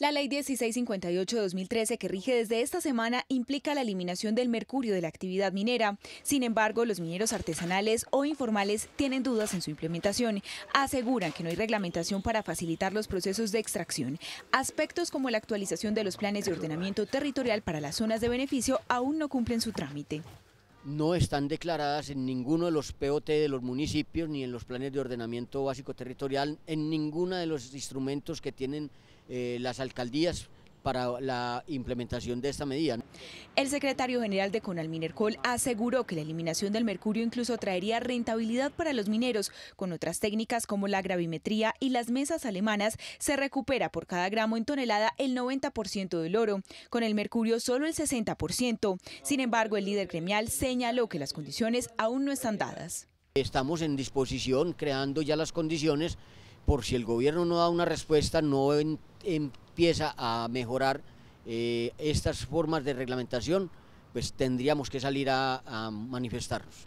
La ley 1658 de 2013 que rige desde esta semana implica la eliminación del mercurio de la actividad minera. Sin embargo, los mineros artesanales o informales tienen dudas en su implementación. Aseguran que no hay reglamentación para facilitar los procesos de extracción. Aspectos como la actualización de los planes de ordenamiento territorial para las zonas de beneficio aún no cumplen su trámite no están declaradas en ninguno de los POT de los municipios ni en los planes de ordenamiento básico territorial, en ninguno de los instrumentos que tienen eh, las alcaldías para la implementación de esta medida. El secretario general de Conalminercol aseguró que la eliminación del mercurio incluso traería rentabilidad para los mineros. Con otras técnicas como la gravimetría y las mesas alemanas, se recupera por cada gramo en tonelada el 90% del oro, con el mercurio solo el 60%. Sin embargo, el líder gremial señaló que las condiciones aún no están dadas. Estamos en disposición, creando ya las condiciones, por si el gobierno no da una respuesta, no en, en empieza a mejorar eh, estas formas de reglamentación, pues tendríamos que salir a, a manifestarnos.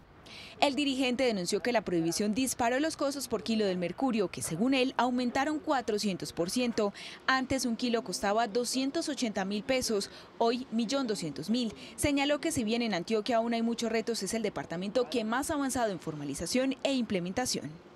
El dirigente denunció que la prohibición disparó los costos por kilo del mercurio, que según él aumentaron 400%. Antes un kilo costaba 280 mil pesos, hoy 1.200.000. Señaló que si bien en Antioquia aún hay muchos retos, es el departamento que más ha avanzado en formalización e implementación.